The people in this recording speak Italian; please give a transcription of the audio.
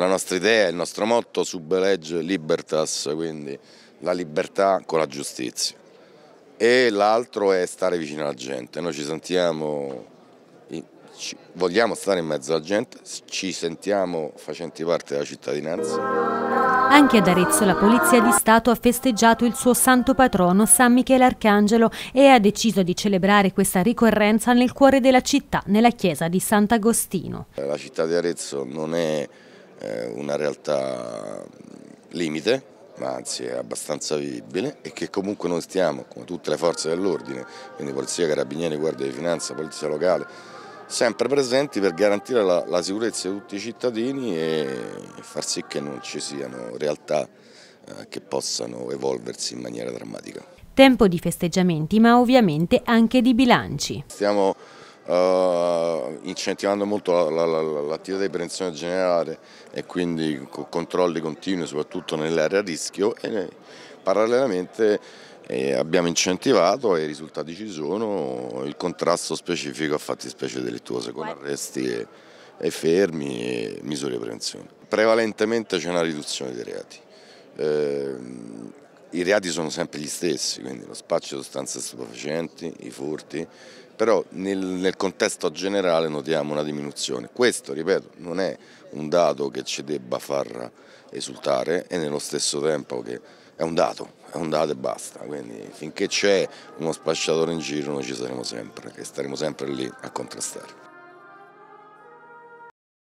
la nostra idea, il nostro motto sub legge libertas, quindi la libertà con la giustizia. E l'altro è stare vicino alla gente, noi ci sentiamo, vogliamo stare in mezzo alla gente, ci sentiamo facenti parte della cittadinanza. Anche ad Arezzo la Polizia di Stato ha festeggiato il suo santo patrono San Michele Arcangelo e ha deciso di celebrare questa ricorrenza nel cuore della città, nella chiesa di Sant'Agostino. La città di Arezzo non è una realtà limite, ma anzi è abbastanza vivibile e che comunque noi stiamo, come tutte le forze dell'ordine, quindi Polizia, Carabinieri, Guardia di Finanza, Polizia Locale, sempre presenti per garantire la, la sicurezza di tutti i cittadini e far sì che non ci siano realtà eh, che possano evolversi in maniera drammatica. Tempo di festeggiamenti ma ovviamente anche di bilanci. Stiamo eh, incentivando molto l'attività di prevenzione generale e quindi con controlli continui soprattutto nell'area a rischio e parallelamente eh, abbiamo incentivato e i risultati ci sono il contrasto specifico a fatti specie delittuose con arresti e, e fermi e misure di prevenzione. Prevalentemente c'è una riduzione dei reati. Eh, i reati sono sempre gli stessi, quindi lo spaccio di sostanze stupefacenti, i furti, però nel, nel, contesto generale notiamo una diminuzione. Questo, ripeto, non è un dato che ci debba far esultare e nello stesso tempo che è un dato, è un dato e basta, quindi finché c'è uno spacciatore in giro noi ci saremo sempre e staremo sempre lì a contrastare.